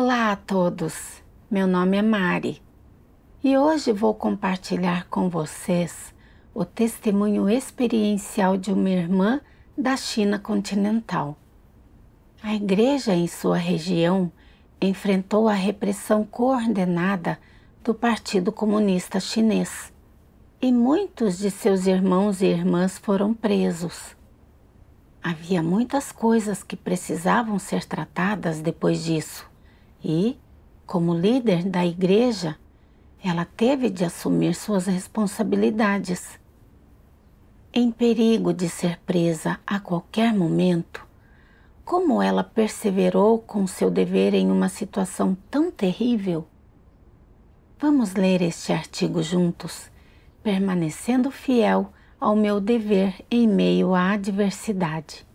Olá a todos, meu nome é Mari e hoje vou compartilhar com vocês o testemunho experiencial de uma irmã da China continental. A igreja em sua região enfrentou a repressão coordenada do Partido Comunista Chinês e muitos de seus irmãos e irmãs foram presos. Havia muitas coisas que precisavam ser tratadas depois disso e, como líder da igreja, ela teve de assumir suas responsabilidades. Em perigo de ser presa a qualquer momento, como ela perseverou com seu dever em uma situação tão terrível? Vamos ler este artigo juntos, permanecendo fiel ao meu dever em meio à adversidade.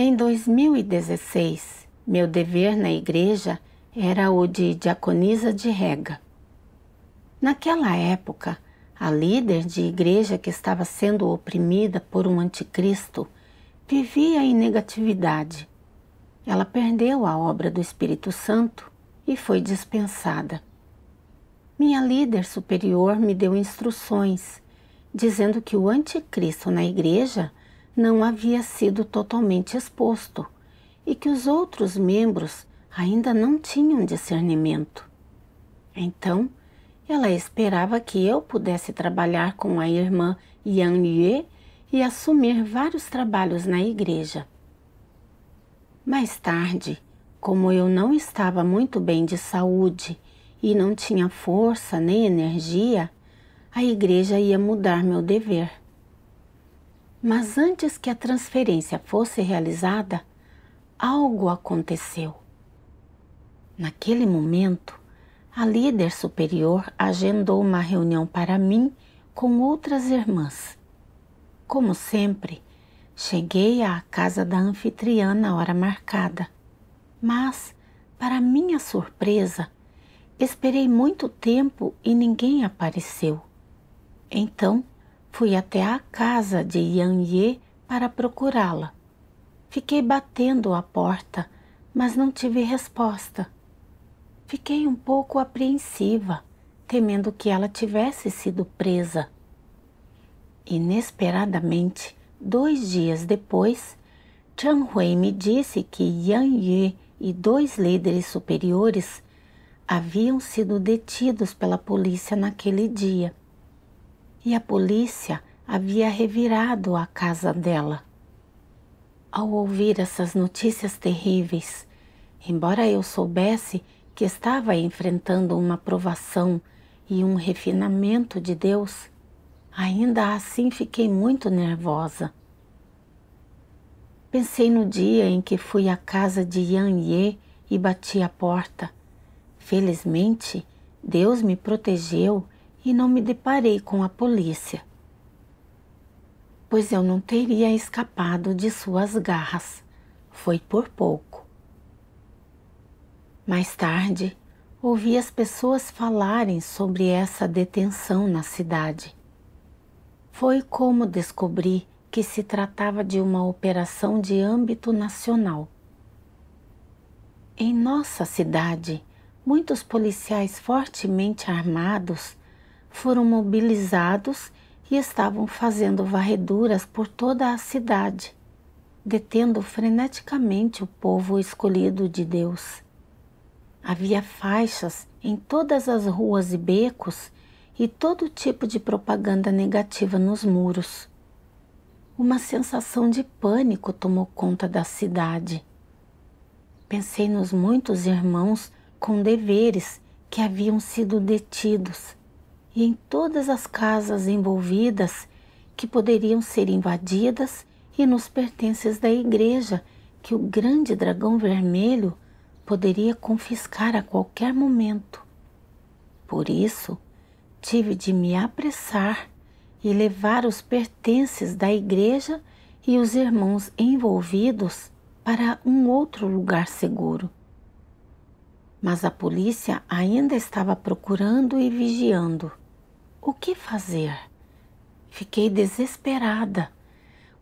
Em 2016, meu dever na igreja era o de diaconisa de rega. Naquela época, a líder de igreja que estava sendo oprimida por um anticristo vivia em negatividade. Ela perdeu a obra do Espírito Santo e foi dispensada. Minha líder superior me deu instruções, dizendo que o anticristo na igreja não havia sido totalmente exposto e que os outros membros ainda não tinham discernimento. Então, ela esperava que eu pudesse trabalhar com a irmã Yang Yue e assumir vários trabalhos na igreja. Mais tarde, como eu não estava muito bem de saúde e não tinha força nem energia, a igreja ia mudar meu dever. Mas antes que a transferência fosse realizada, algo aconteceu. Naquele momento, a líder superior agendou uma reunião para mim com outras irmãs. Como sempre, cheguei à casa da anfitriã na hora marcada, mas, para minha surpresa, esperei muito tempo e ninguém apareceu. Então, Fui até a casa de Yan Ye para procurá-la. Fiquei batendo a porta, mas não tive resposta. Fiquei um pouco apreensiva, temendo que ela tivesse sido presa. Inesperadamente, dois dias depois, Chan Hui me disse que Yan Ye e dois líderes superiores haviam sido detidos pela polícia naquele dia e a polícia havia revirado a casa dela. Ao ouvir essas notícias terríveis, embora eu soubesse que estava enfrentando uma provação e um refinamento de Deus, ainda assim fiquei muito nervosa. Pensei no dia em que fui à casa de Yan Ye e bati a porta. Felizmente, Deus me protegeu e não me deparei com a polícia, pois eu não teria escapado de suas garras. Foi por pouco. Mais tarde, ouvi as pessoas falarem sobre essa detenção na cidade. Foi como descobri que se tratava de uma operação de âmbito nacional. Em nossa cidade, muitos policiais fortemente armados foram mobilizados e estavam fazendo varreduras por toda a cidade, detendo freneticamente o povo escolhido de Deus. Havia faixas em todas as ruas e becos e todo tipo de propaganda negativa nos muros. Uma sensação de pânico tomou conta da cidade. Pensei nos muitos irmãos com deveres que haviam sido detidos e em todas as casas envolvidas que poderiam ser invadidas e nos pertences da igreja que o grande dragão vermelho poderia confiscar a qualquer momento. Por isso, tive de me apressar e levar os pertences da igreja e os irmãos envolvidos para um outro lugar seguro. Mas a polícia ainda estava procurando e vigiando o que fazer? Fiquei desesperada.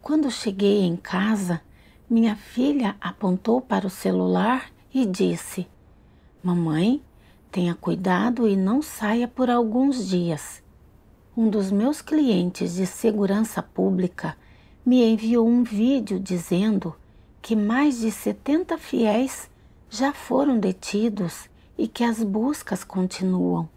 Quando cheguei em casa, minha filha apontou para o celular e disse: Mamãe, tenha cuidado e não saia por alguns dias. Um dos meus clientes de segurança pública me enviou um vídeo dizendo que mais de 70 fiéis já foram detidos e que as buscas continuam.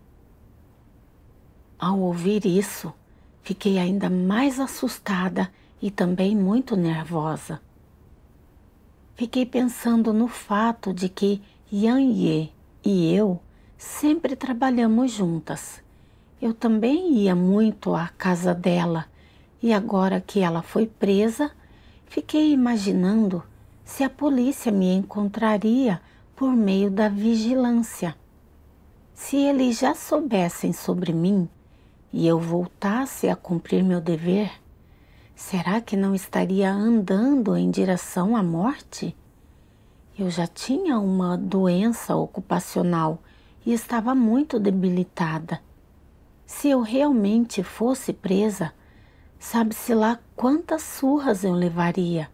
Ao ouvir isso, fiquei ainda mais assustada e também muito nervosa. Fiquei pensando no fato de que Yan Ye e eu sempre trabalhamos juntas. Eu também ia muito à casa dela e agora que ela foi presa, fiquei imaginando se a polícia me encontraria por meio da vigilância. Se eles já soubessem sobre mim, e eu voltasse a cumprir meu dever, será que não estaria andando em direção à morte? Eu já tinha uma doença ocupacional e estava muito debilitada. Se eu realmente fosse presa, sabe-se lá quantas surras eu levaria.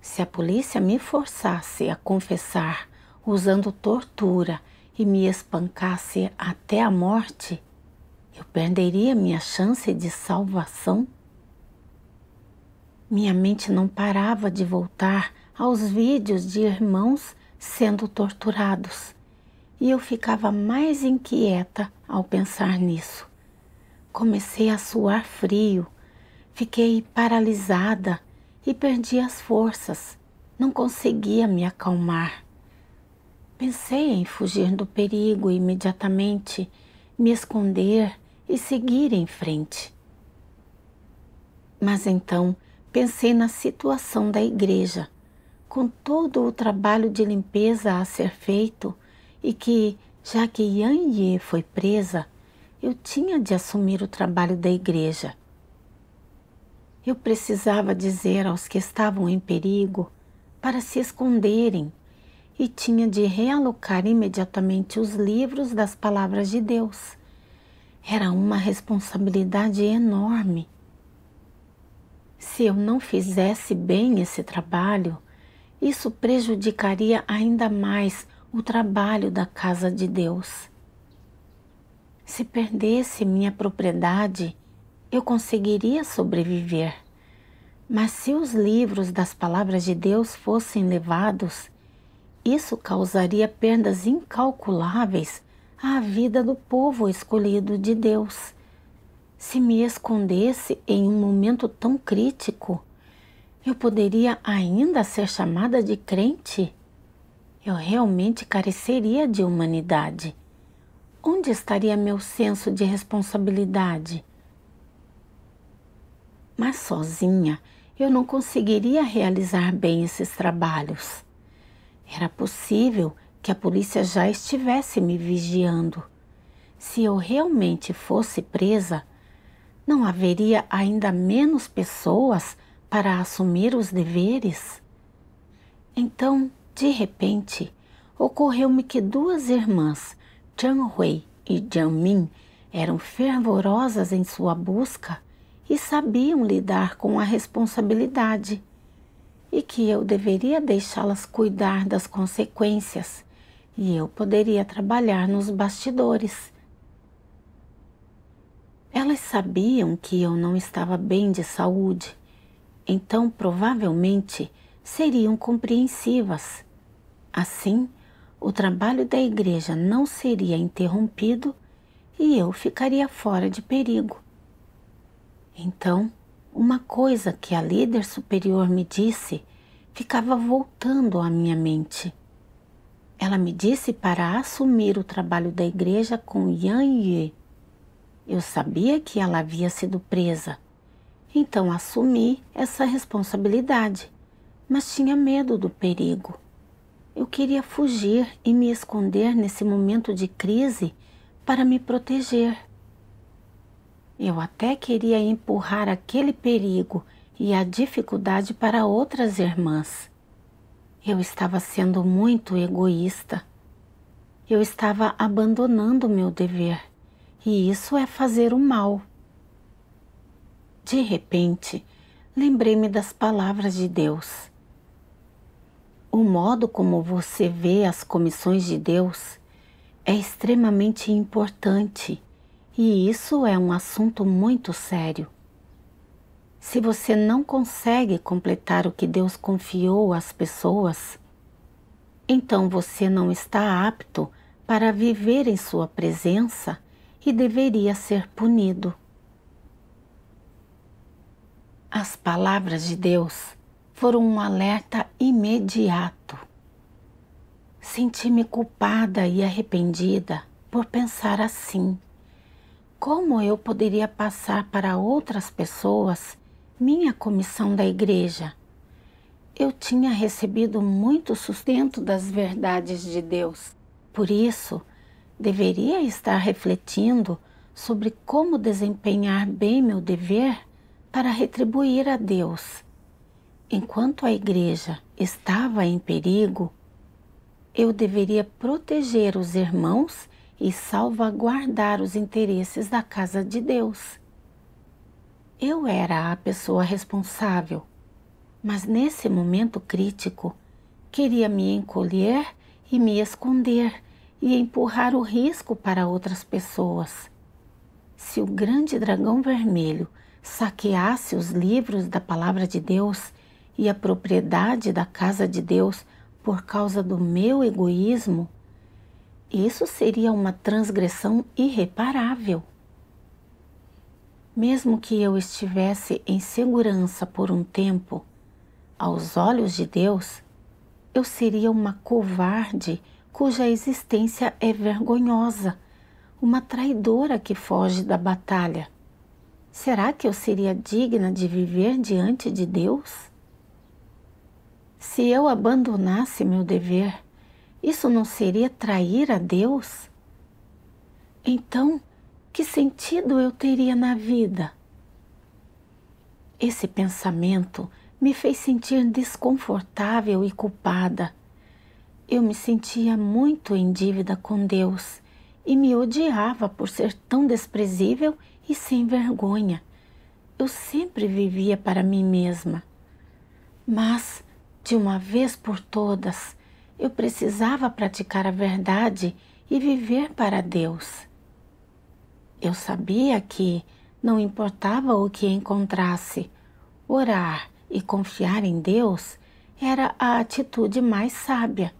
Se a polícia me forçasse a confessar usando tortura e me espancasse até a morte, eu perderia minha chance de salvação? Minha mente não parava de voltar aos vídeos de irmãos sendo torturados e eu ficava mais inquieta ao pensar nisso. Comecei a suar frio, fiquei paralisada e perdi as forças, não conseguia me acalmar. Pensei em fugir do perigo imediatamente, me esconder e seguir em frente. Mas então pensei na situação da igreja, com todo o trabalho de limpeza a ser feito e que, já que Yan Ye foi presa, eu tinha de assumir o trabalho da igreja. Eu precisava dizer aos que estavam em perigo para se esconderem e tinha de realocar imediatamente os livros das palavras de Deus era uma responsabilidade enorme. Se eu não fizesse bem esse trabalho, isso prejudicaria ainda mais o trabalho da casa de Deus. Se perdesse minha propriedade, eu conseguiria sobreviver. Mas se os livros das palavras de Deus fossem levados, isso causaria perdas incalculáveis à vida do povo escolhido de Deus. Se me escondesse em um momento tão crítico, eu poderia ainda ser chamada de crente? Eu realmente careceria de humanidade. Onde estaria meu senso de responsabilidade? Mas sozinha eu não conseguiria realizar bem esses trabalhos. Era possível que a polícia já estivesse me vigiando. Se eu realmente fosse presa, não haveria ainda menos pessoas para assumir os deveres? Então, de repente, ocorreu-me que duas irmãs, Chan Hui e Jiang Min, eram fervorosas em sua busca e sabiam lidar com a responsabilidade, e que eu deveria deixá-las cuidar das consequências e eu poderia trabalhar nos bastidores. Elas sabiam que eu não estava bem de saúde, então provavelmente seriam compreensivas. Assim, o trabalho da igreja não seria interrompido e eu ficaria fora de perigo. Então, uma coisa que a líder superior me disse ficava voltando à minha mente. Ela me disse para assumir o trabalho da igreja com Yan Ye. Eu sabia que ela havia sido presa, então assumi essa responsabilidade, mas tinha medo do perigo. Eu queria fugir e me esconder nesse momento de crise para me proteger. Eu até queria empurrar aquele perigo e a dificuldade para outras irmãs, eu estava sendo muito egoísta. Eu estava abandonando meu dever, e isso é fazer o mal. De repente, lembrei-me das palavras de Deus. O modo como você vê as comissões de Deus é extremamente importante, e isso é um assunto muito sério. Se você não consegue completar o que Deus confiou às pessoas, então você não está apto para viver em sua presença e deveria ser punido. As palavras de Deus foram um alerta imediato. Senti-me culpada e arrependida por pensar assim. Como eu poderia passar para outras pessoas minha comissão da igreja. Eu tinha recebido muito sustento das verdades de Deus. Por isso, deveria estar refletindo sobre como desempenhar bem meu dever para retribuir a Deus. Enquanto a igreja estava em perigo, eu deveria proteger os irmãos e salvaguardar os interesses da casa de Deus. Eu era a pessoa responsável, mas nesse momento crítico queria me encolher e me esconder e empurrar o risco para outras pessoas. Se o grande dragão vermelho saqueasse os livros da Palavra de Deus e a propriedade da casa de Deus por causa do meu egoísmo, isso seria uma transgressão irreparável. Mesmo que eu estivesse em segurança por um tempo, aos olhos de Deus, eu seria uma covarde cuja existência é vergonhosa, uma traidora que foge da batalha. Será que eu seria digna de viver diante de Deus? Se eu abandonasse meu dever, isso não seria trair a Deus? Então, que sentido eu teria na vida? Esse pensamento me fez sentir desconfortável e culpada. Eu me sentia muito em dívida com Deus e me odiava por ser tão desprezível e sem vergonha. Eu sempre vivia para mim mesma. Mas, de uma vez por todas, eu precisava praticar a verdade e viver para Deus. Eu sabia que não importava o que encontrasse, orar e confiar em Deus era a atitude mais sábia.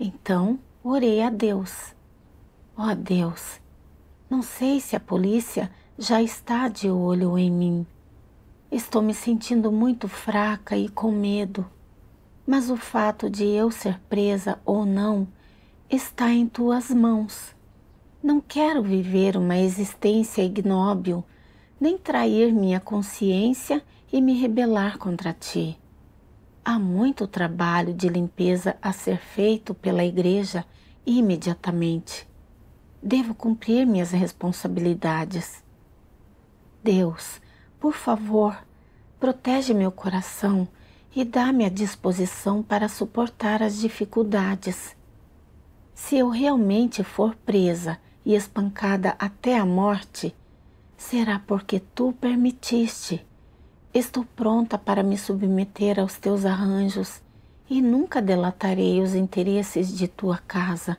Então orei a Deus. Ó oh Deus, não sei se a polícia já está de olho em mim. Estou me sentindo muito fraca e com medo, mas o fato de eu ser presa ou não está em tuas mãos. Não quero viver uma existência ignóbil, nem trair minha consciência e me rebelar contra ti. Há muito trabalho de limpeza a ser feito pela Igreja imediatamente. Devo cumprir minhas responsabilidades. Deus, por favor, protege meu coração e dá-me a disposição para suportar as dificuldades. Se eu realmente for presa e espancada até a morte, será porque tu permitiste. Estou pronta para me submeter aos teus arranjos e nunca delatarei os interesses de tua casa.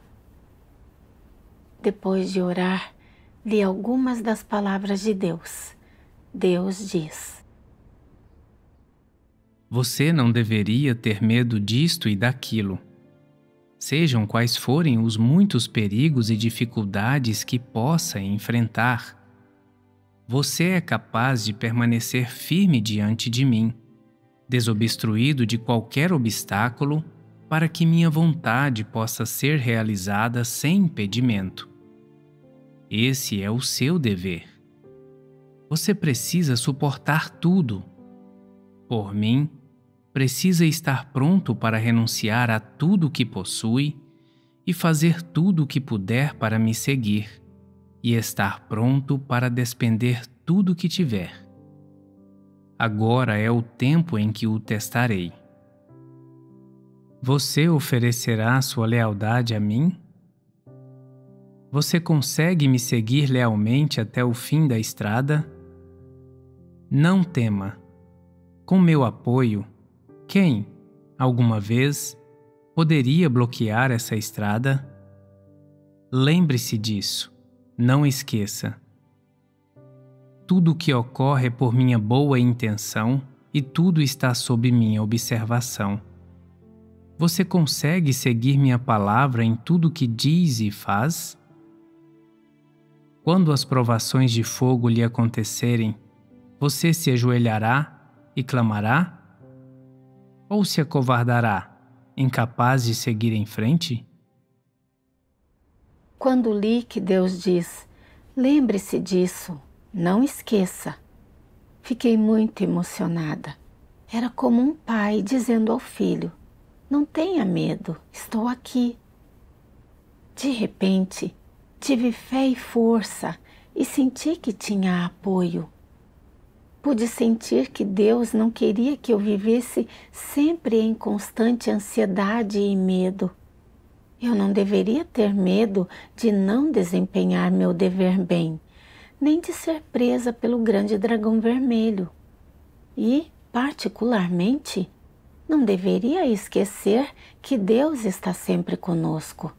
Depois de orar, li algumas das palavras de Deus. Deus diz: Você não deveria ter medo disto e daquilo sejam quais forem os muitos perigos e dificuldades que possa enfrentar. Você é capaz de permanecer firme diante de mim, desobstruído de qualquer obstáculo, para que minha vontade possa ser realizada sem impedimento. Esse é o seu dever. Você precisa suportar tudo. Por mim, precisa estar pronto para renunciar a tudo o que possui e fazer tudo o que puder para me seguir, e estar pronto para despender tudo o que tiver. Agora é o tempo em que o testarei. Você oferecerá sua lealdade a mim? Você consegue me seguir lealmente até o fim da estrada? Não tema. Com meu apoio, quem, alguma vez, poderia bloquear essa estrada? Lembre-se disso, não esqueça. Tudo o que ocorre é por minha boa intenção e tudo está sob minha observação. Você consegue seguir minha palavra em tudo o que diz e faz? Quando as provações de fogo lhe acontecerem, você se ajoelhará e clamará? ou se acovardará, incapaz de seguir em frente? Quando li que Deus diz: lembre-se disso, não esqueça, fiquei muito emocionada. Era como um pai dizendo ao filho: não tenha medo, estou aqui. De repente, tive fé e força e senti que tinha apoio. Pude sentir que Deus não queria que eu vivesse sempre em constante ansiedade e medo. Eu não deveria ter medo de não desempenhar meu dever bem, nem de ser presa pelo grande dragão vermelho. E, particularmente, não deveria esquecer que Deus está sempre conosco.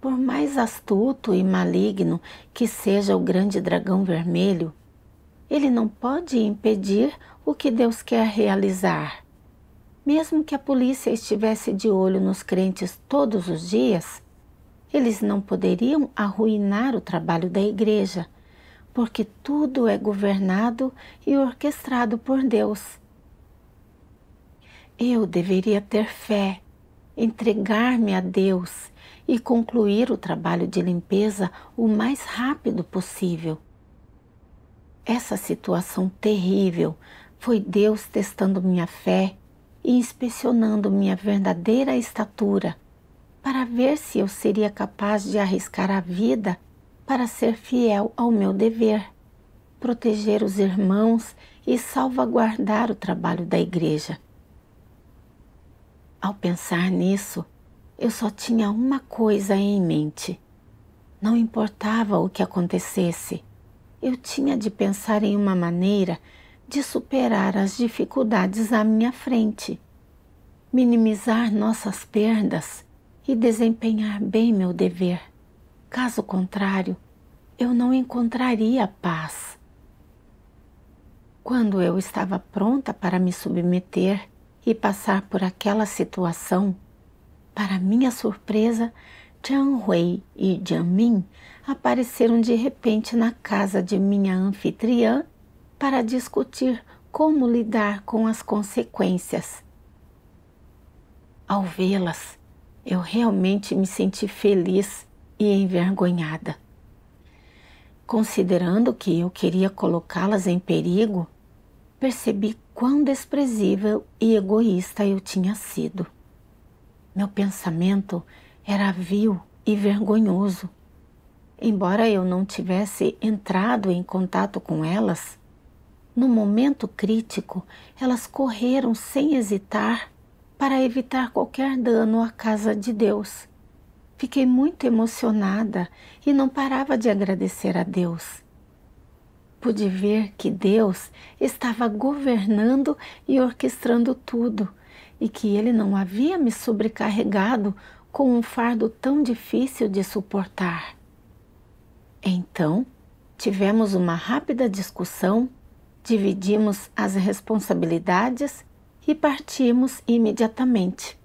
Por mais astuto e maligno que seja o grande dragão vermelho, ele não pode impedir o que Deus quer realizar. Mesmo que a polícia estivesse de olho nos crentes todos os dias, eles não poderiam arruinar o trabalho da igreja, porque tudo é governado e orquestrado por Deus. Eu deveria ter fé, entregar-me a Deus e concluir o trabalho de limpeza o mais rápido possível essa situação terrível foi Deus testando minha fé e inspecionando minha verdadeira estatura, para ver se eu seria capaz de arriscar a vida para ser fiel ao meu dever, proteger os irmãos e salvaguardar o trabalho da igreja. Ao pensar nisso, eu só tinha uma coisa em mente. Não importava o que acontecesse, eu tinha de pensar em uma maneira de superar as dificuldades à minha frente, minimizar nossas perdas e desempenhar bem meu dever. Caso contrário, eu não encontraria paz. Quando eu estava pronta para me submeter e passar por aquela situação, para minha surpresa, Jiang Hui e Jiang Min apareceram de repente na casa de minha anfitriã para discutir como lidar com as consequências. Ao vê-las, eu realmente me senti feliz e envergonhada. Considerando que eu queria colocá-las em perigo, percebi quão desprezível e egoísta eu tinha sido. Meu pensamento era vil e vergonhoso Embora eu não tivesse entrado em contato com elas, no momento crítico elas correram sem hesitar para evitar qualquer dano à casa de Deus. Fiquei muito emocionada e não parava de agradecer a Deus. Pude ver que Deus estava governando e orquestrando tudo e que Ele não havia me sobrecarregado com um fardo tão difícil de suportar. Então, tivemos uma rápida discussão, dividimos as responsabilidades e partimos imediatamente.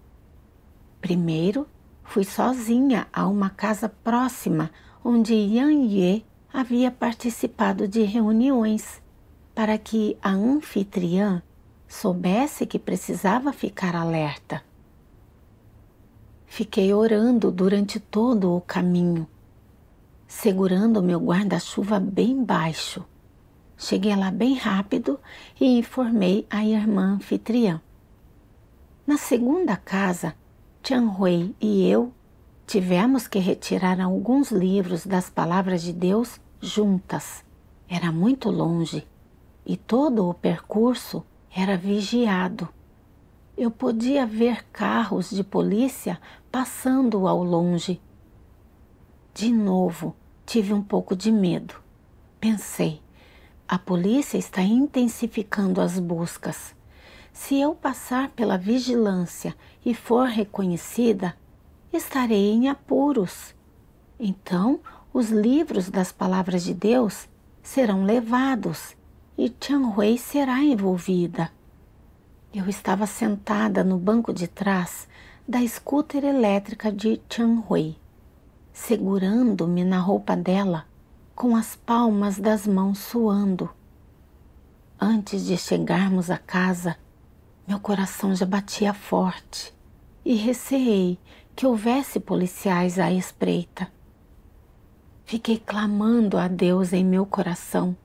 Primeiro, fui sozinha a uma casa próxima onde Yan Ye havia participado de reuniões, para que a anfitriã soubesse que precisava ficar alerta. Fiquei orando durante todo o caminho segurando meu guarda-chuva bem baixo. Cheguei lá bem rápido e informei a irmã anfitriã. Na segunda casa, Tian Hui e eu tivemos que retirar alguns livros das palavras de Deus juntas. Era muito longe e todo o percurso era vigiado. Eu podia ver carros de polícia passando ao longe. De novo, tive um pouco de medo. Pensei, a polícia está intensificando as buscas. Se eu passar pela vigilância e for reconhecida, estarei em apuros. Então, os livros das palavras de Deus serão levados e Chan Hui será envolvida. Eu estava sentada no banco de trás da scooter elétrica de Chan Hui segurando-me na roupa dela, com as palmas das mãos suando. Antes de chegarmos à casa, meu coração já batia forte e receei que houvesse policiais à espreita. Fiquei clamando a Deus em meu coração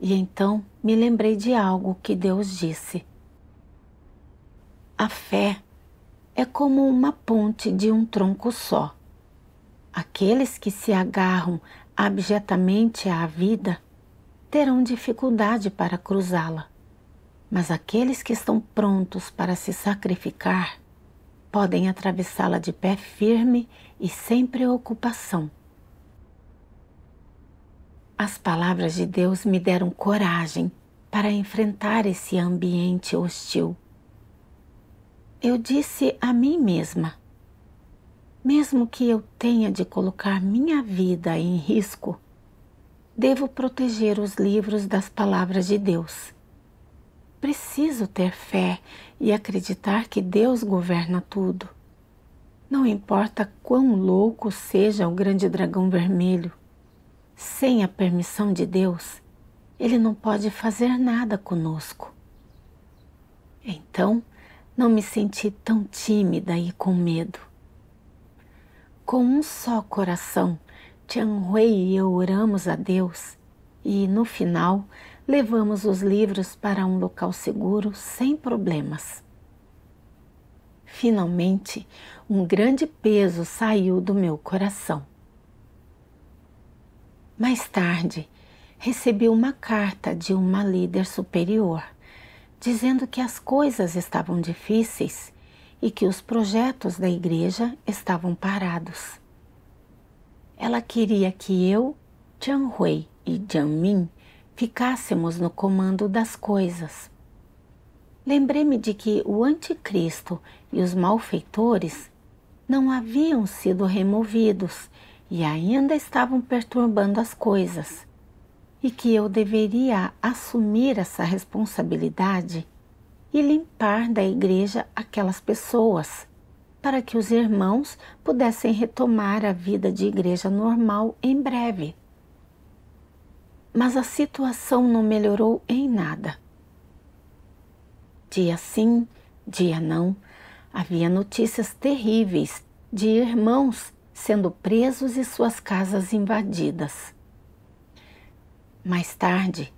e então me lembrei de algo que Deus disse. A fé é como uma ponte de um tronco só. Aqueles que se agarram abjetamente à vida terão dificuldade para cruzá-la, mas aqueles que estão prontos para se sacrificar podem atravessá-la de pé firme e sem preocupação. As palavras de Deus me deram coragem para enfrentar esse ambiente hostil. Eu disse a mim mesma: mesmo que eu tenha de colocar minha vida em risco, devo proteger os livros das palavras de Deus. Preciso ter fé e acreditar que Deus governa tudo. Não importa quão louco seja o grande dragão vermelho, sem a permissão de Deus, ele não pode fazer nada conosco. Então, não me senti tão tímida e com medo. Com um só coração, Tian Hui e eu oramos a Deus e, no final, levamos os livros para um local seguro sem problemas. Finalmente, um grande peso saiu do meu coração. Mais tarde, recebi uma carta de uma líder superior dizendo que as coisas estavam difíceis e que os projetos da igreja estavam parados. Ela queria que eu, Jiang Hui e Jiang Min ficássemos no comando das coisas. Lembrei-me de que o anticristo e os malfeitores não haviam sido removidos e ainda estavam perturbando as coisas, e que eu deveria assumir essa responsabilidade e limpar da igreja aquelas pessoas, para que os irmãos pudessem retomar a vida de igreja normal em breve. Mas a situação não melhorou em nada. Dia sim, dia não, havia notícias terríveis de irmãos sendo presos e suas casas invadidas. Mais tarde,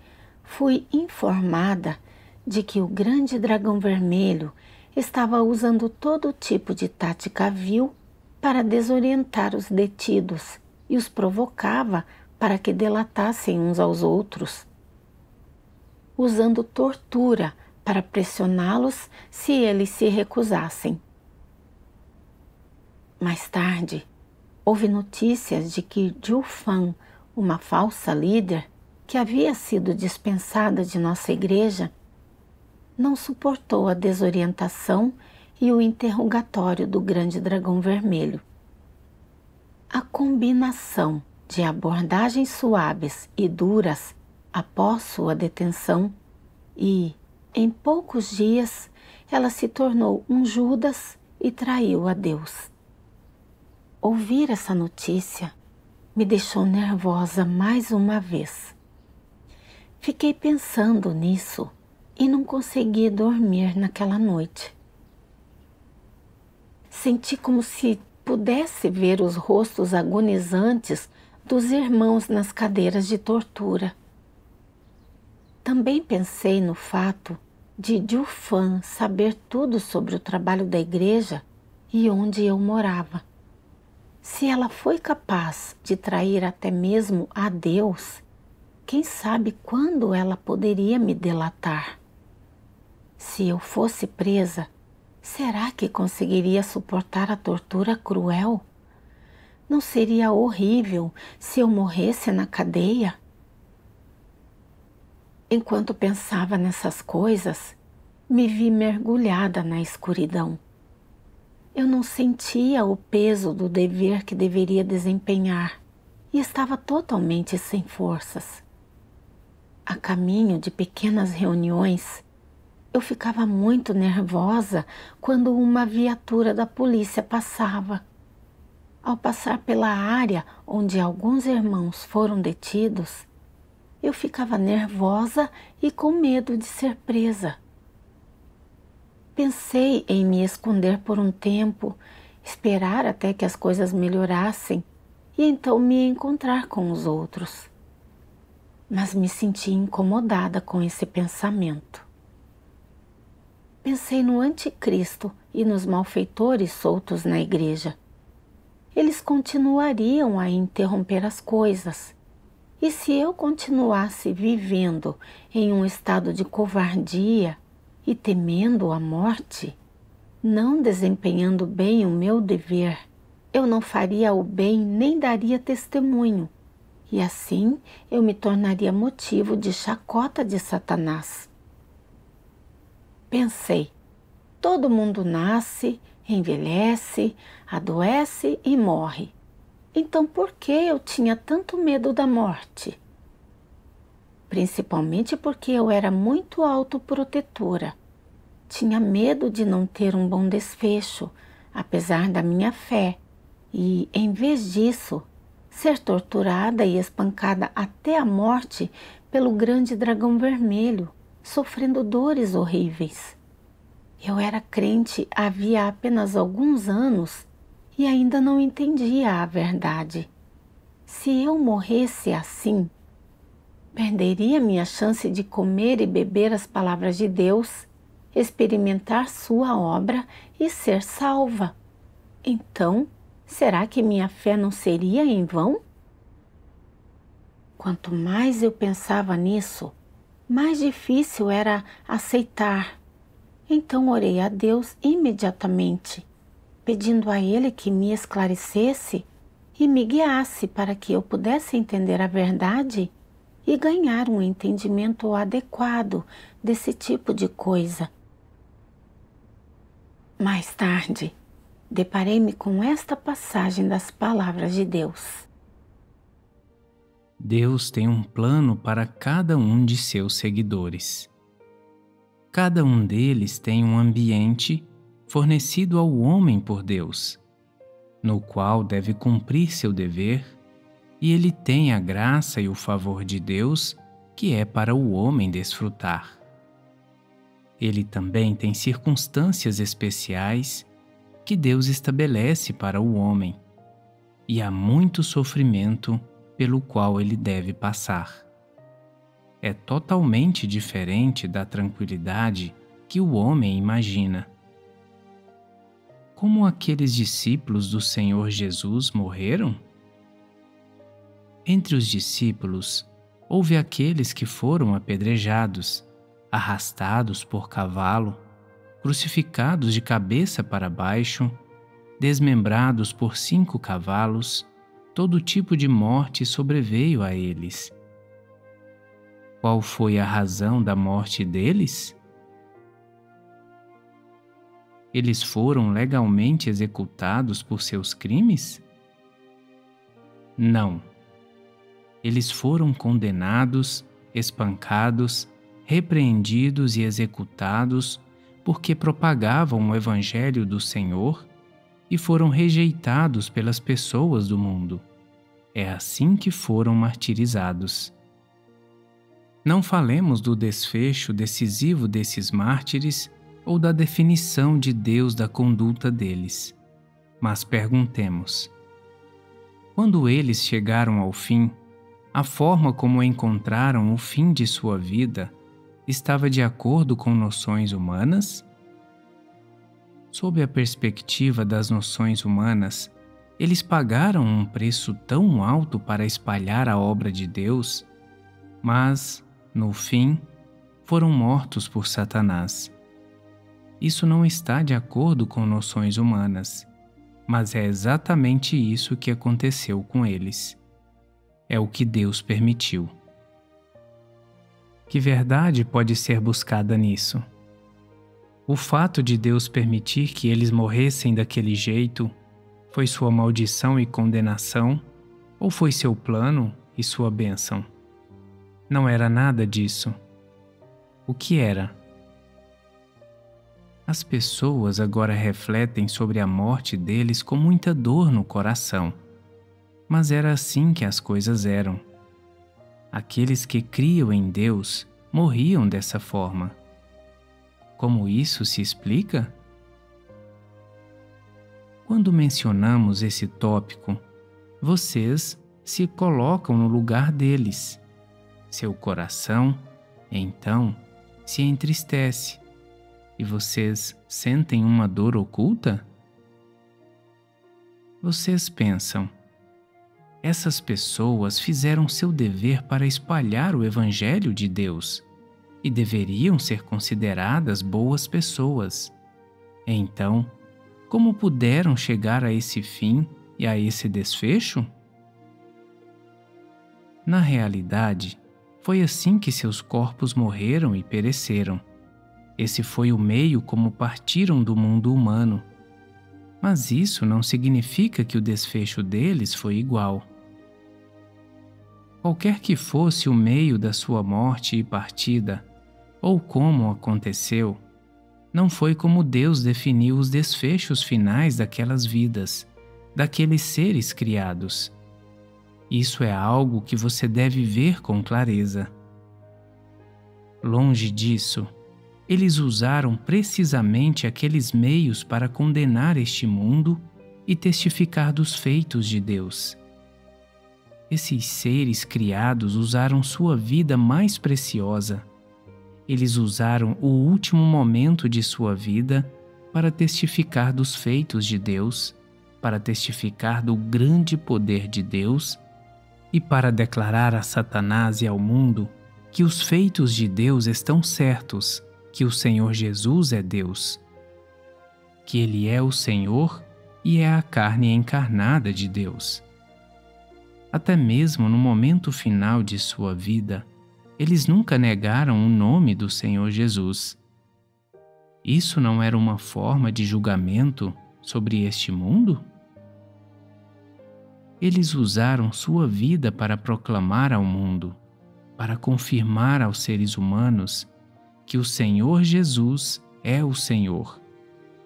fui informada de que o grande dragão vermelho estava usando todo tipo de tática vil para desorientar os detidos e os provocava para que delatassem uns aos outros, usando tortura para pressioná-los se eles se recusassem. Mais tarde, houve notícias de que Zhu Fan, uma falsa líder que havia sido dispensada de nossa igreja, não suportou a desorientação e o interrogatório do grande dragão vermelho. A combinação de abordagens suaves e duras após sua detenção e, em poucos dias, ela se tornou um Judas e traiu a Deus. Ouvir essa notícia me deixou nervosa mais uma vez. Fiquei pensando nisso e não consegui dormir naquela noite. Senti como se pudesse ver os rostos agonizantes dos irmãos nas cadeiras de tortura. Também pensei no fato de Jufan saber tudo sobre o trabalho da igreja e onde eu morava. Se ela foi capaz de trair até mesmo a Deus, quem sabe quando ela poderia me delatar? Se eu fosse presa, será que conseguiria suportar a tortura cruel? Não seria horrível se eu morresse na cadeia? Enquanto pensava nessas coisas, me vi mergulhada na escuridão. Eu não sentia o peso do dever que deveria desempenhar e estava totalmente sem forças. A caminho de pequenas reuniões, eu ficava muito nervosa quando uma viatura da polícia passava. Ao passar pela área onde alguns irmãos foram detidos, eu ficava nervosa e com medo de ser presa. Pensei em me esconder por um tempo, esperar até que as coisas melhorassem e então me encontrar com os outros. Mas me senti incomodada com esse pensamento pensei no anticristo e nos malfeitores soltos na igreja. Eles continuariam a interromper as coisas. E se eu continuasse vivendo em um estado de covardia e temendo a morte, não desempenhando bem o meu dever, eu não faria o bem nem daria testemunho. E assim eu me tornaria motivo de chacota de Satanás pensei: todo mundo nasce, envelhece, adoece e morre. Então por que eu tinha tanto medo da morte? Principalmente porque eu era muito autoprotetora. Tinha medo de não ter um bom desfecho, apesar da minha fé, e, em vez disso, ser torturada e espancada até a morte pelo grande dragão vermelho sofrendo dores horríveis. Eu era crente havia apenas alguns anos e ainda não entendia a verdade. Se eu morresse assim, perderia minha chance de comer e beber as palavras de Deus, experimentar Sua obra e ser salva. Então, será que minha fé não seria em vão? Quanto mais eu pensava nisso, mais difícil era aceitar. Então orei a Deus imediatamente, pedindo a Ele que me esclarecesse e me guiasse para que eu pudesse entender a verdade e ganhar um entendimento adequado desse tipo de coisa. Mais tarde, deparei-me com esta passagem das palavras de Deus. Deus tem um plano para cada um de seus seguidores. Cada um deles tem um ambiente fornecido ao homem por Deus, no qual deve cumprir seu dever, e ele tem a graça e o favor de Deus que é para o homem desfrutar. Ele também tem circunstâncias especiais que Deus estabelece para o homem, e há muito sofrimento pelo qual ele deve passar. É totalmente diferente da tranquilidade que o homem imagina. Como aqueles discípulos do Senhor Jesus morreram? Entre os discípulos, houve aqueles que foram apedrejados, arrastados por cavalo, crucificados de cabeça para baixo, desmembrados por cinco cavalos todo tipo de morte sobreveio a eles. Qual foi a razão da morte deles? Eles foram legalmente executados por seus crimes? Não. Eles foram condenados, espancados, repreendidos e executados porque propagavam o Evangelho do Senhor e foram rejeitados pelas pessoas do mundo. É assim que foram martirizados. Não falemos do desfecho decisivo desses mártires ou da definição de Deus da conduta deles, mas perguntemos: quando eles chegaram ao fim, a forma como encontraram o fim de sua vida estava de acordo com noções humanas? Sob a perspectiva das noções humanas, eles pagaram um preço tão alto para espalhar a obra de Deus, mas, no fim, foram mortos por Satanás. Isso não está de acordo com noções humanas, mas é exatamente isso que aconteceu com eles. É o que Deus permitiu. Que verdade pode ser buscada nisso? O fato de Deus permitir que eles morressem daquele jeito foi sua maldição e condenação, ou foi seu plano e sua bênção? Não era nada disso. O que era? As pessoas agora refletem sobre a morte deles com muita dor no coração, mas era assim que as coisas eram. Aqueles que criam em Deus morriam dessa forma. Como isso se explica? Quando mencionamos esse tópico, vocês se colocam no lugar deles. Seu coração, então, se entristece e vocês sentem uma dor oculta? Vocês pensam, essas pessoas fizeram seu dever para espalhar o Evangelho de Deus e deveriam ser consideradas boas pessoas. Então, como puderam chegar a esse fim e a esse desfecho? Na realidade, foi assim que seus corpos morreram e pereceram. Esse foi o meio como partiram do mundo humano. Mas isso não significa que o desfecho deles foi igual. Qualquer que fosse o meio da sua morte e partida, ou como aconteceu, não foi como Deus definiu os desfechos finais daquelas vidas, daqueles seres criados. Isso é algo que você deve ver com clareza. Longe disso, eles usaram precisamente aqueles meios para condenar este mundo e testificar dos feitos de Deus. Esses seres criados usaram sua vida mais preciosa eles usaram o último momento de sua vida para testificar dos feitos de Deus, para testificar do grande poder de Deus e para declarar a Satanás e ao mundo que os feitos de Deus estão certos, que o Senhor Jesus é Deus, que Ele é o Senhor e é a carne encarnada de Deus. Até mesmo no momento final de sua vida, eles nunca negaram o nome do Senhor Jesus. Isso não era uma forma de julgamento sobre este mundo? Eles usaram sua vida para proclamar ao mundo, para confirmar aos seres humanos que o Senhor Jesus é o Senhor,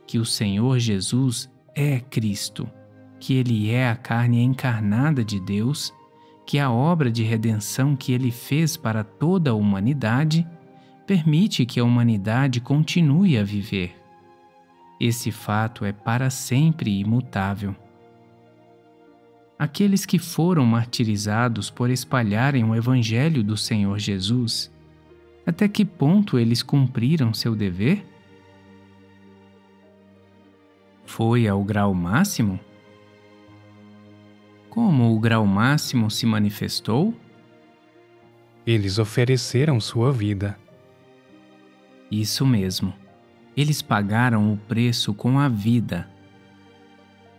que o Senhor Jesus é Cristo, que Ele é a carne encarnada de Deus que a obra de redenção que ele fez para toda a humanidade permite que a humanidade continue a viver. Esse fato é para sempre imutável. Aqueles que foram martirizados por espalharem o Evangelho do Senhor Jesus, até que ponto eles cumpriram seu dever? Foi ao grau máximo? Como o grau máximo se manifestou? Eles ofereceram sua vida. Isso mesmo. Eles pagaram o preço com a vida.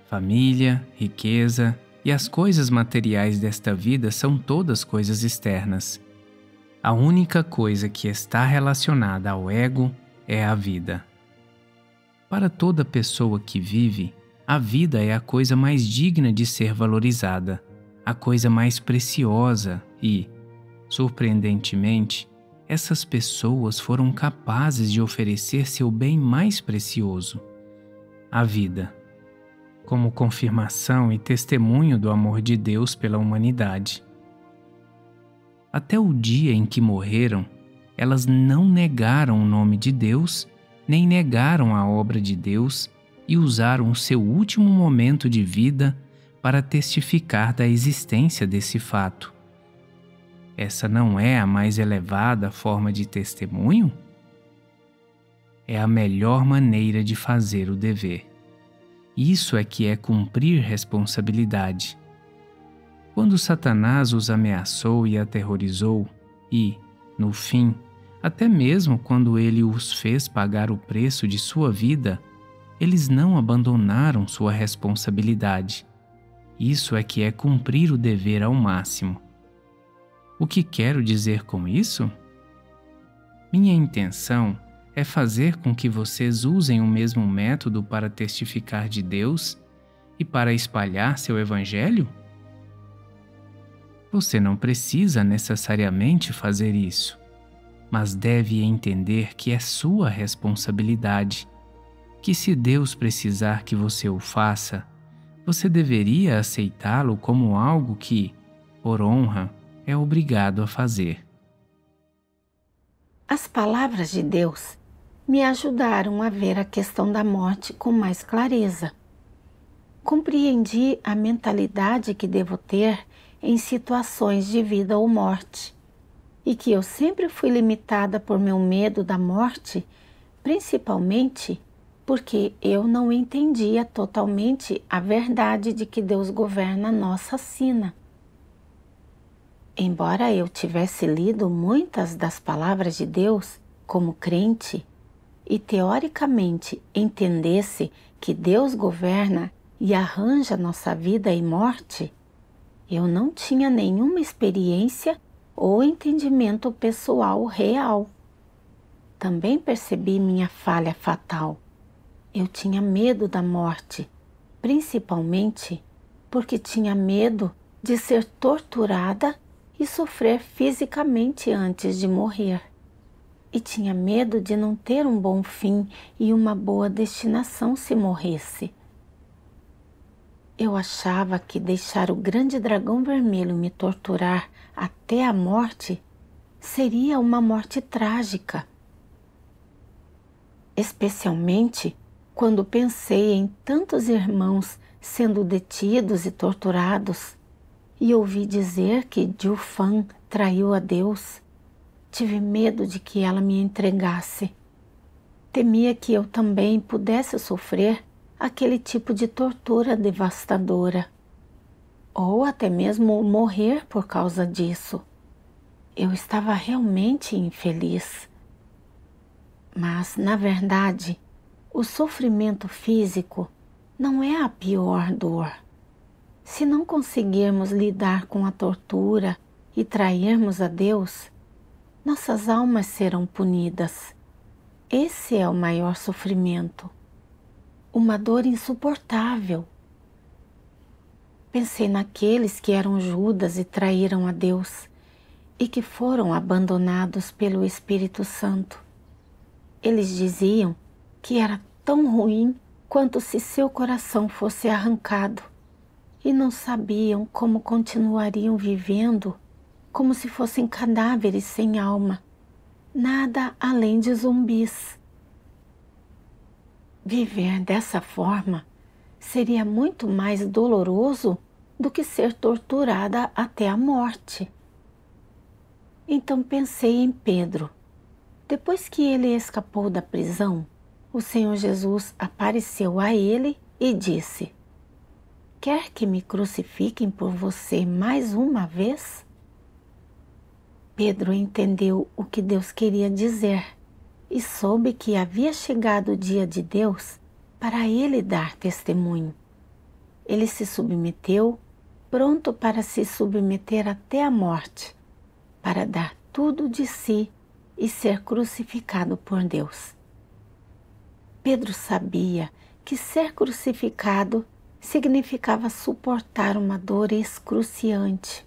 Família, riqueza e as coisas materiais desta vida são todas coisas externas. A única coisa que está relacionada ao ego é a vida. Para toda pessoa que vive, a vida é a coisa mais digna de ser valorizada, a coisa mais preciosa e, surpreendentemente, essas pessoas foram capazes de oferecer seu bem mais precioso, a vida, como confirmação e testemunho do amor de Deus pela humanidade. Até o dia em que morreram, elas não negaram o nome de Deus, nem negaram a obra de Deus, e usaram o seu último momento de vida para testificar da existência desse fato. Essa não é a mais elevada forma de testemunho? É a melhor maneira de fazer o dever. Isso é que é cumprir responsabilidade. Quando Satanás os ameaçou e aterrorizou, e, no fim, até mesmo quando ele os fez pagar o preço de sua vida, eles não abandonaram sua responsabilidade. Isso é que é cumprir o dever ao máximo. O que quero dizer com isso? Minha intenção é fazer com que vocês usem o mesmo método para testificar de Deus e para espalhar seu Evangelho? Você não precisa necessariamente fazer isso, mas deve entender que é sua responsabilidade que se Deus precisar que você o faça, você deveria aceitá-lo como algo que, por honra, é obrigado a fazer. As palavras de Deus me ajudaram a ver a questão da morte com mais clareza. Compreendi a mentalidade que devo ter em situações de vida ou morte, e que eu sempre fui limitada por meu medo da morte, principalmente porque eu não entendia totalmente a verdade de que Deus governa nossa sina. Embora eu tivesse lido muitas das palavras de Deus como crente e teoricamente entendesse que Deus governa e arranja nossa vida e morte, eu não tinha nenhuma experiência ou entendimento pessoal real. Também percebi minha falha fatal eu tinha medo da morte, principalmente porque tinha medo de ser torturada e sofrer fisicamente antes de morrer. E tinha medo de não ter um bom fim e uma boa destinação se morresse. Eu achava que deixar o grande dragão vermelho me torturar até a morte seria uma morte trágica. Especialmente quando pensei em tantos irmãos sendo detidos e torturados, e ouvi dizer que Jufan traiu a Deus, tive medo de que ela me entregasse. Temia que eu também pudesse sofrer aquele tipo de tortura devastadora, ou até mesmo morrer por causa disso. Eu estava realmente infeliz. Mas, na verdade, o sofrimento físico não é a pior dor. Se não conseguirmos lidar com a tortura e trairmos a Deus, nossas almas serão punidas. Esse é o maior sofrimento. Uma dor insuportável. Pensei naqueles que eram Judas e traíram a Deus e que foram abandonados pelo Espírito Santo. Eles diziam que era tão ruim quanto se seu coração fosse arrancado, e não sabiam como continuariam vivendo, como se fossem cadáveres sem alma, nada além de zumbis. Viver dessa forma seria muito mais doloroso do que ser torturada até a morte. Então pensei em Pedro. Depois que ele escapou da prisão, o Senhor Jesus apareceu a ele e disse: Quer que me crucifiquem por você mais uma vez? Pedro entendeu o que Deus queria dizer e soube que havia chegado o dia de Deus para ele dar testemunho. Ele se submeteu, pronto para se submeter até a morte, para dar tudo de si e ser crucificado por Deus. Pedro sabia que ser crucificado significava suportar uma dor excruciante.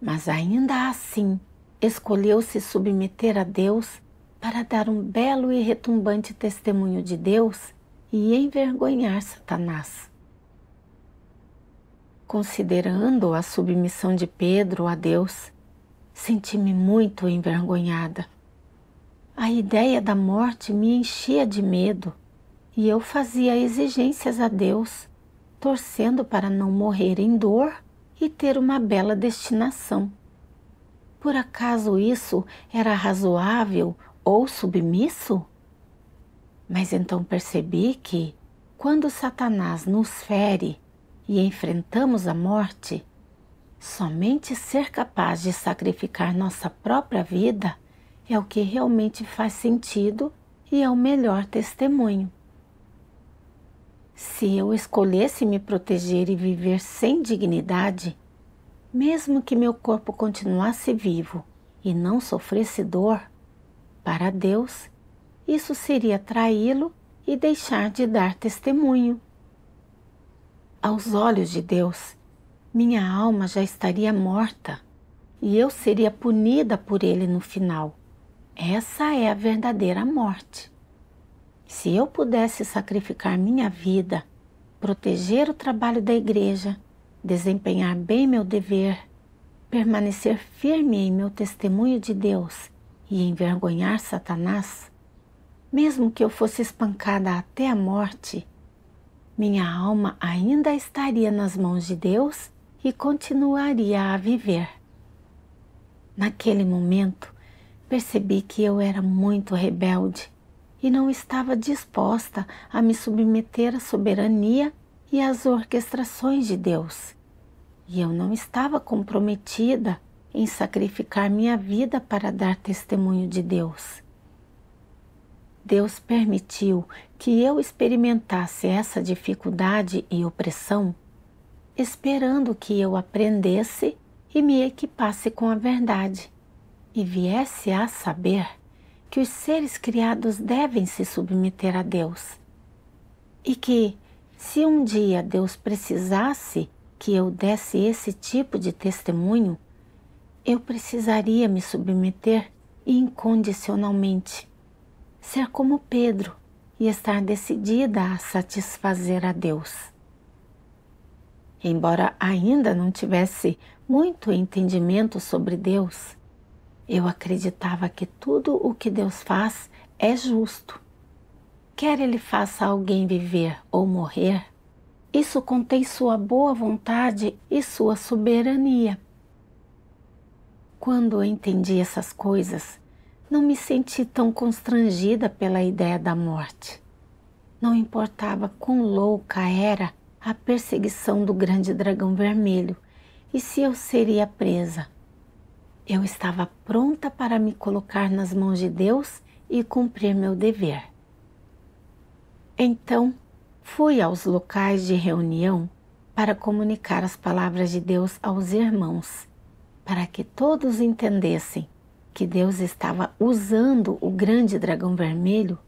Mas ainda assim, escolheu se submeter a Deus para dar um belo e retumbante testemunho de Deus e envergonhar Satanás. Considerando a submissão de Pedro a Deus, senti-me muito envergonhada. A ideia da morte me enchia de medo e eu fazia exigências a Deus, torcendo para não morrer em dor e ter uma bela destinação. Por acaso isso era razoável ou submisso? Mas então percebi que, quando Satanás nos fere e enfrentamos a morte, somente ser capaz de sacrificar nossa própria vida é o que realmente faz sentido e é o melhor testemunho. Se eu escolhesse me proteger e viver sem dignidade, mesmo que meu corpo continuasse vivo e não sofresse dor, para Deus, isso seria traí-lo e deixar de dar testemunho. Aos olhos de Deus, minha alma já estaria morta e eu seria punida por ele no final. Essa é a verdadeira morte. Se eu pudesse sacrificar minha vida, proteger o trabalho da igreja, desempenhar bem meu dever, permanecer firme em meu testemunho de Deus e envergonhar Satanás, mesmo que eu fosse espancada até a morte, minha alma ainda estaria nas mãos de Deus e continuaria a viver. Naquele momento, Percebi que eu era muito rebelde e não estava disposta a me submeter à soberania e às orquestrações de Deus. E eu não estava comprometida em sacrificar minha vida para dar testemunho de Deus. Deus permitiu que eu experimentasse essa dificuldade e opressão, esperando que eu aprendesse e me equipasse com a verdade e viesse a saber que os seres criados devem se submeter a Deus e que, se um dia Deus precisasse que eu desse esse tipo de testemunho, eu precisaria me submeter incondicionalmente, ser como Pedro e estar decidida a satisfazer a Deus. Embora ainda não tivesse muito entendimento sobre Deus, eu acreditava que tudo o que Deus faz é justo. Quer Ele faça alguém viver ou morrer, isso contém sua boa vontade e sua soberania. Quando eu entendi essas coisas, não me senti tão constrangida pela ideia da morte. Não importava quão louca era a perseguição do grande dragão vermelho e se eu seria presa eu estava pronta para me colocar nas mãos de Deus e cumprir meu dever. Então, fui aos locais de reunião para comunicar as palavras de Deus aos irmãos, para que todos entendessem que Deus estava usando o grande dragão vermelho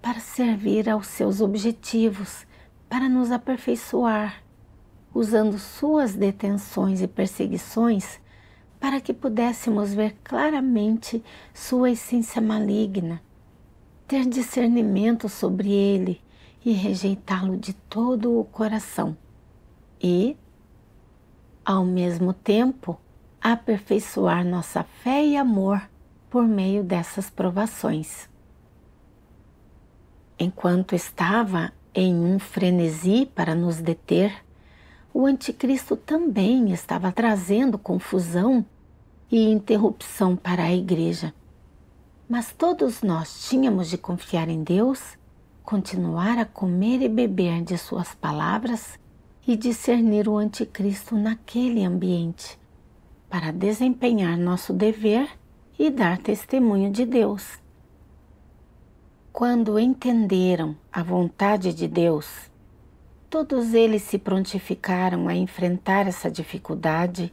para servir aos seus objetivos, para nos aperfeiçoar, usando suas detenções e perseguições para que pudéssemos ver claramente sua essência maligna, ter discernimento sobre ele e rejeitá-lo de todo o coração. E, ao mesmo tempo, aperfeiçoar nossa fé e amor por meio dessas provações. Enquanto estava em um frenesi para nos deter, o Anticristo também estava trazendo confusão e interrupção para a Igreja. Mas todos nós tínhamos de confiar em Deus, continuar a comer e beber de Suas palavras e discernir o Anticristo naquele ambiente, para desempenhar nosso dever e dar testemunho de Deus. Quando entenderam a vontade de Deus Todos eles se prontificaram a enfrentar essa dificuldade,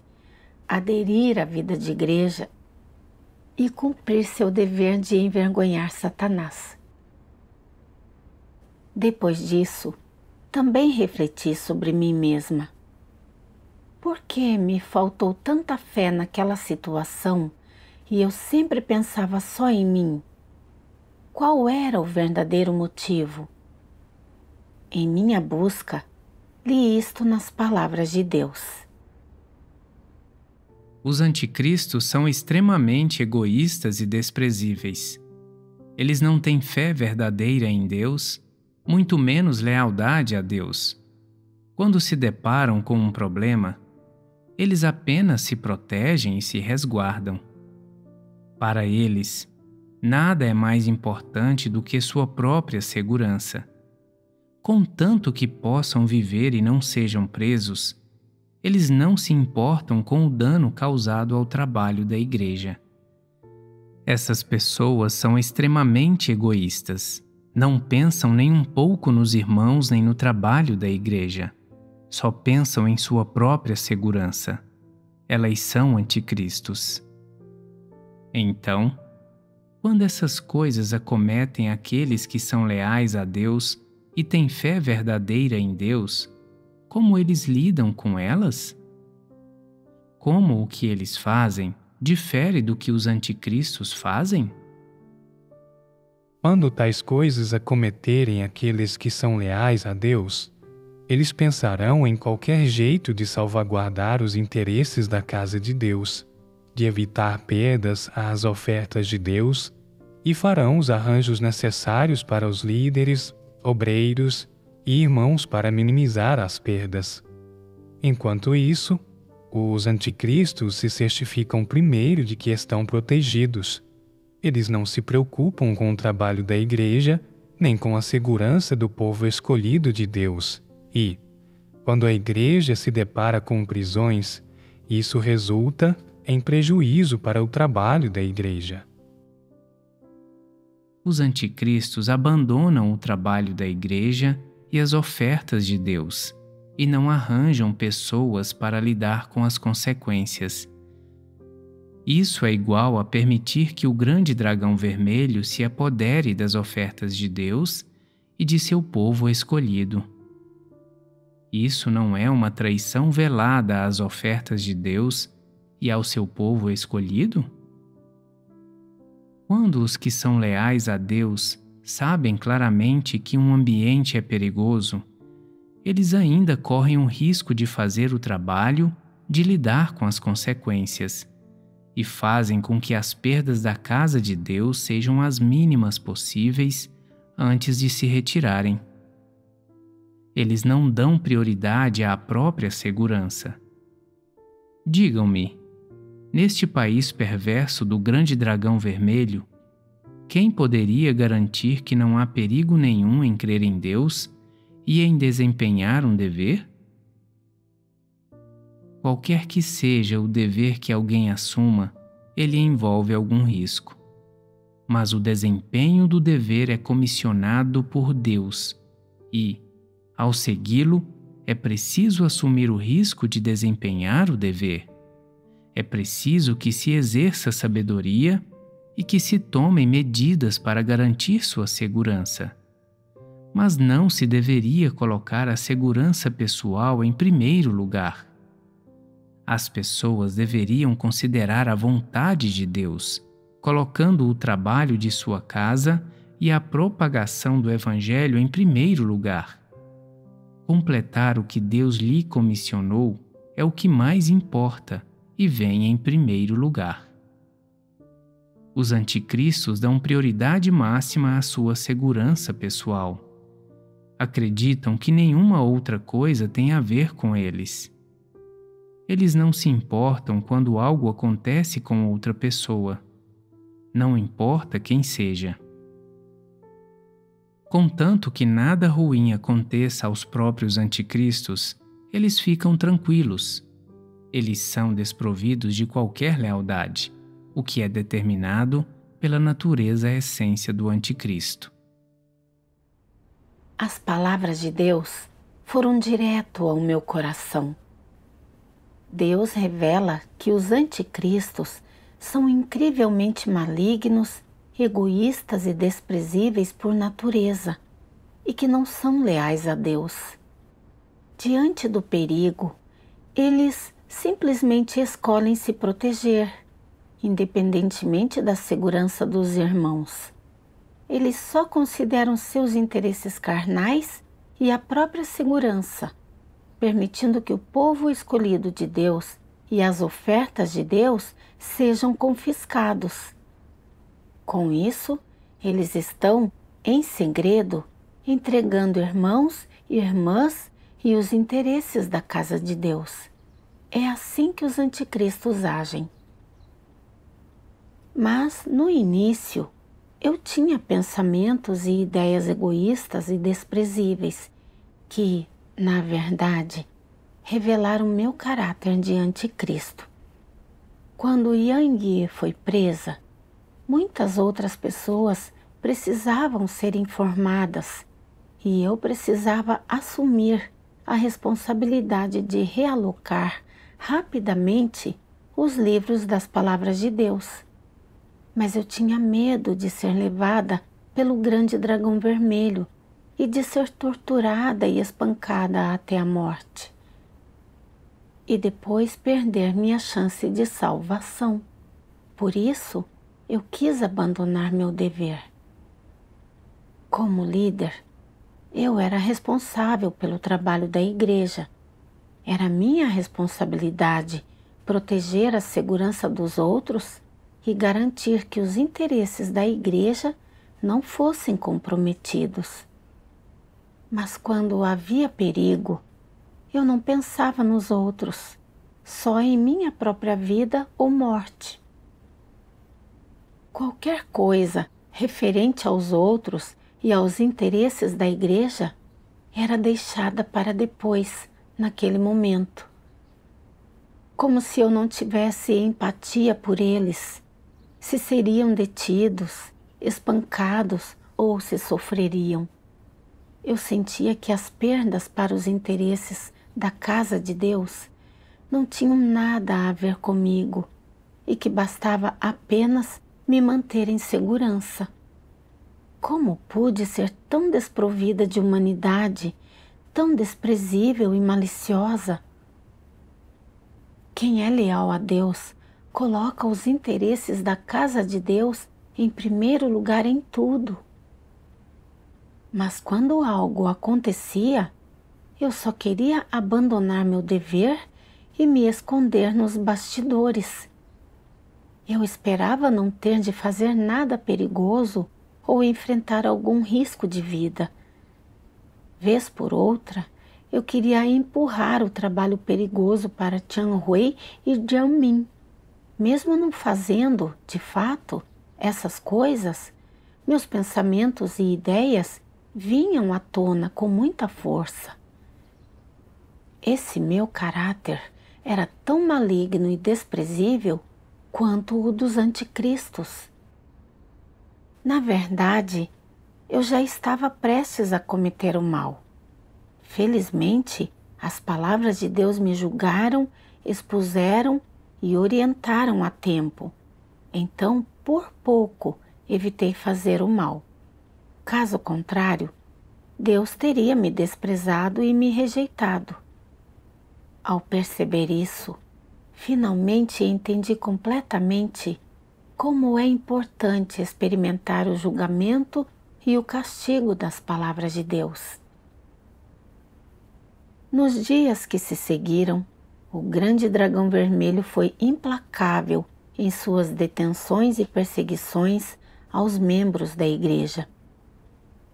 aderir à vida de igreja e cumprir seu dever de envergonhar Satanás. Depois disso, também refleti sobre mim mesma. Por que me faltou tanta fé naquela situação e eu sempre pensava só em mim? Qual era o verdadeiro motivo? Em minha busca, li isto nas palavras de Deus. Os anticristos são extremamente egoístas e desprezíveis. Eles não têm fé verdadeira em Deus, muito menos lealdade a Deus. Quando se deparam com um problema, eles apenas se protegem e se resguardam. Para eles, nada é mais importante do que sua própria segurança contanto que possam viver e não sejam presos, eles não se importam com o dano causado ao trabalho da igreja. Essas pessoas são extremamente egoístas. Não pensam nem um pouco nos irmãos nem no trabalho da igreja. Só pensam em sua própria segurança. Elas são anticristos. Então, quando essas coisas acometem aqueles que são leais a Deus, e têm fé verdadeira em Deus, como eles lidam com elas? Como o que eles fazem difere do que os anticristos fazem? Quando tais coisas acometerem aqueles que são leais a Deus, eles pensarão em qualquer jeito de salvaguardar os interesses da casa de Deus, de evitar perdas às ofertas de Deus e farão os arranjos necessários para os líderes obreiros e irmãos para minimizar as perdas. Enquanto isso, os anticristos se certificam primeiro de que estão protegidos. Eles não se preocupam com o trabalho da igreja nem com a segurança do povo escolhido de Deus. E, quando a igreja se depara com prisões, isso resulta em prejuízo para o trabalho da igreja os anticristos abandonam o trabalho da Igreja e as ofertas de Deus e não arranjam pessoas para lidar com as consequências. Isso é igual a permitir que o grande dragão vermelho se apodere das ofertas de Deus e de seu povo escolhido. Isso não é uma traição velada às ofertas de Deus e ao seu povo escolhido? Quando os que são leais a Deus sabem claramente que um ambiente é perigoso, eles ainda correm o risco de fazer o trabalho de lidar com as consequências e fazem com que as perdas da casa de Deus sejam as mínimas possíveis antes de se retirarem. Eles não dão prioridade à própria segurança. Digam-me, Neste país perverso do grande dragão vermelho, quem poderia garantir que não há perigo nenhum em crer em Deus e em desempenhar um dever? Qualquer que seja o dever que alguém assuma, ele envolve algum risco. Mas o desempenho do dever é comissionado por Deus e, ao segui-lo, é preciso assumir o risco de desempenhar o dever. É preciso que se exerça sabedoria e que se tomem medidas para garantir sua segurança. Mas não se deveria colocar a segurança pessoal em primeiro lugar. As pessoas deveriam considerar a vontade de Deus, colocando o trabalho de sua casa e a propagação do Evangelho em primeiro lugar. Completar o que Deus lhe comissionou é o que mais importa e vem em primeiro lugar. Os anticristos dão prioridade máxima à sua segurança pessoal. Acreditam que nenhuma outra coisa tem a ver com eles. Eles não se importam quando algo acontece com outra pessoa. Não importa quem seja. Contanto que nada ruim aconteça aos próprios anticristos, eles ficam tranquilos eles são desprovidos de qualquer lealdade, o que é determinado pela natureza e essência do Anticristo. As palavras de Deus foram direto ao meu coração. Deus revela que os anticristos são incrivelmente malignos, egoístas e desprezíveis por natureza e que não são leais a Deus. Diante do perigo, eles simplesmente escolhem se proteger, independentemente da segurança dos irmãos. Eles só consideram seus interesses carnais e a própria segurança, permitindo que o povo escolhido de Deus e as ofertas de Deus sejam confiscados. Com isso, eles estão, em segredo, entregando irmãos, irmãs e os interesses da casa de Deus. É assim que os anticristos agem. Mas, no início, eu tinha pensamentos e ideias egoístas e desprezíveis que, na verdade, revelaram meu caráter de anticristo. Quando Yang Ye foi presa, muitas outras pessoas precisavam ser informadas e eu precisava assumir a responsabilidade de realocar rapidamente os livros das palavras de Deus. Mas eu tinha medo de ser levada pelo grande dragão vermelho e de ser torturada e espancada até a morte. E depois perder minha chance de salvação. Por isso, eu quis abandonar meu dever. Como líder, eu era responsável pelo trabalho da igreja era minha responsabilidade proteger a segurança dos outros e garantir que os interesses da igreja não fossem comprometidos. Mas quando havia perigo, eu não pensava nos outros, só em minha própria vida ou morte. Qualquer coisa referente aos outros e aos interesses da igreja era deixada para depois naquele momento. Como se eu não tivesse empatia por eles, se seriam detidos, espancados ou se sofreriam. Eu sentia que as perdas para os interesses da casa de Deus não tinham nada a ver comigo e que bastava apenas me manter em segurança. Como pude ser tão desprovida de humanidade tão desprezível e maliciosa. Quem é leal a Deus coloca os interesses da casa de Deus em primeiro lugar em tudo. Mas quando algo acontecia, eu só queria abandonar meu dever e me esconder nos bastidores. Eu esperava não ter de fazer nada perigoso ou enfrentar algum risco de vida. Vez por outra, eu queria empurrar o trabalho perigoso para Tian Hui e Jiang Min. Mesmo não fazendo, de fato, essas coisas, meus pensamentos e ideias vinham à tona com muita força. Esse meu caráter era tão maligno e desprezível quanto o dos anticristos. Na verdade, eu já estava prestes a cometer o mal. Felizmente, as palavras de Deus me julgaram, expuseram e orientaram a tempo. Então, por pouco, evitei fazer o mal. Caso contrário, Deus teria me desprezado e me rejeitado. Ao perceber isso, finalmente entendi completamente como é importante experimentar o julgamento e o castigo das palavras de Deus. Nos dias que se seguiram, o grande dragão vermelho foi implacável em suas detenções e perseguições aos membros da igreja.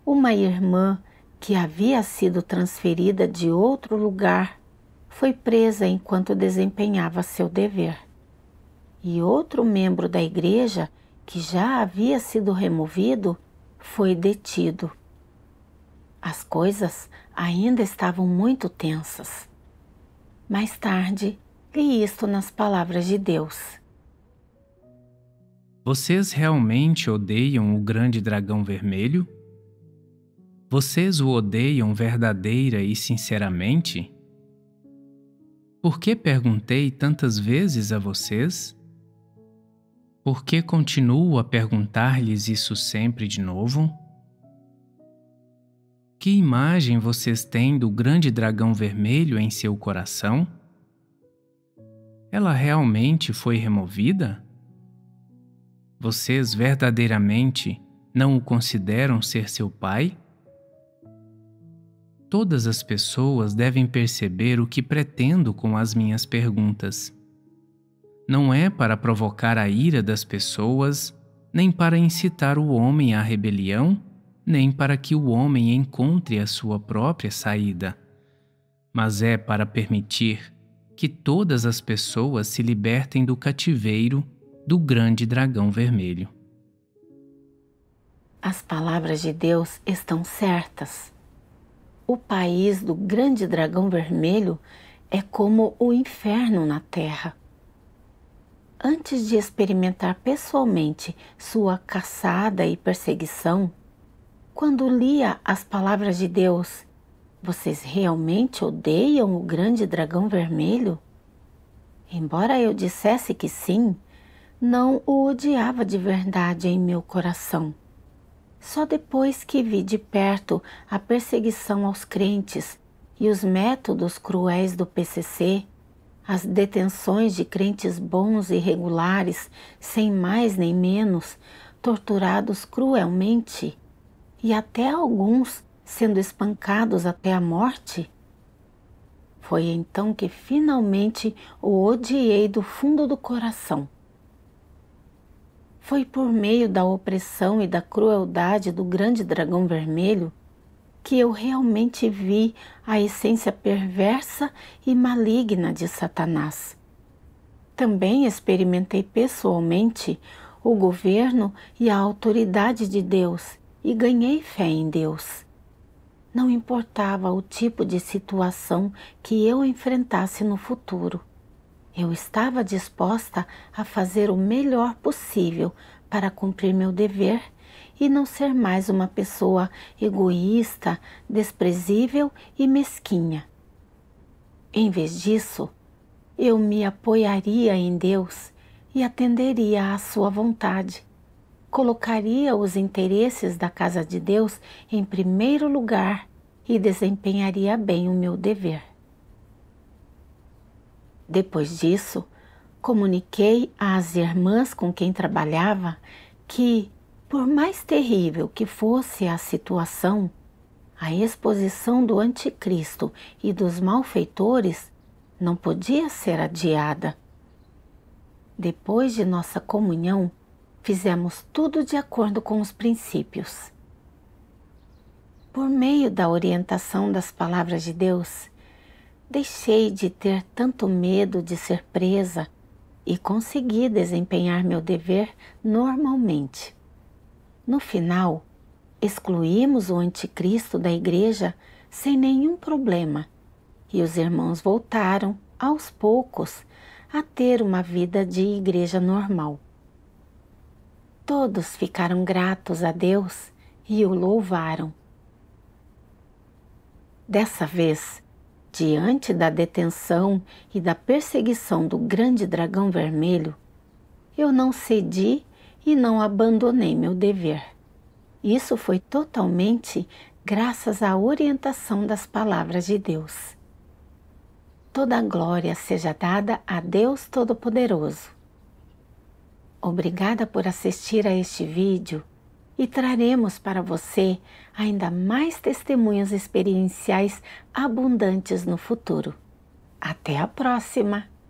Uma irmã que havia sido transferida de outro lugar foi presa enquanto desempenhava seu dever. E outro membro da igreja, que já havia sido removido, foi detido. As coisas ainda estavam muito tensas. Mais tarde, li isto nas palavras de Deus. Vocês realmente odeiam o grande dragão vermelho? Vocês o odeiam verdadeira e sinceramente? Por que perguntei tantas vezes a vocês? Por que continuo a perguntar-lhes isso sempre de novo? Que imagem vocês têm do grande dragão vermelho em seu coração? Ela realmente foi removida? Vocês verdadeiramente não o consideram ser seu pai? Todas as pessoas devem perceber o que pretendo com as minhas perguntas não é para provocar a ira das pessoas, nem para incitar o homem à rebelião, nem para que o homem encontre a sua própria saída, mas é para permitir que todas as pessoas se libertem do cativeiro do grande dragão vermelho. As palavras de Deus estão certas. O país do grande dragão vermelho é como o inferno na terra. Antes de experimentar pessoalmente sua caçada e perseguição, quando lia as palavras de Deus, vocês realmente odeiam o grande dragão vermelho? Embora eu dissesse que sim, não o odiava de verdade em meu coração. Só depois que vi de perto a perseguição aos crentes e os métodos cruéis do PCC, as detenções de crentes bons e regulares, sem mais nem menos, torturados cruelmente, e até alguns sendo espancados até a morte? Foi então que finalmente o odiei do fundo do coração. Foi por meio da opressão e da crueldade do grande dragão vermelho que eu realmente vi a essência perversa e maligna de Satanás. Também experimentei pessoalmente o governo e a autoridade de Deus e ganhei fé em Deus. Não importava o tipo de situação que eu enfrentasse no futuro. Eu estava disposta a fazer o melhor possível para cumprir meu dever e não ser mais uma pessoa egoísta, desprezível e mesquinha. Em vez disso, eu me apoiaria em Deus e atenderia à Sua vontade. Colocaria os interesses da casa de Deus em primeiro lugar e desempenharia bem o meu dever. Depois disso, comuniquei às irmãs com quem trabalhava que por mais terrível que fosse a situação, a exposição do anticristo e dos malfeitores não podia ser adiada. Depois de nossa comunhão, fizemos tudo de acordo com os princípios. Por meio da orientação das palavras de Deus, deixei de ter tanto medo de ser presa e consegui desempenhar meu dever normalmente. No final, excluímos o anticristo da igreja sem nenhum problema e os irmãos voltaram, aos poucos, a ter uma vida de igreja normal. Todos ficaram gratos a Deus e o louvaram. Dessa vez, diante da detenção e da perseguição do grande dragão vermelho, eu não cedi e não abandonei meu dever. Isso foi totalmente graças à orientação das palavras de Deus. Toda a glória seja dada a Deus Todo-Poderoso. Obrigada por assistir a este vídeo e traremos para você ainda mais testemunhos experienciais abundantes no futuro. Até a próxima!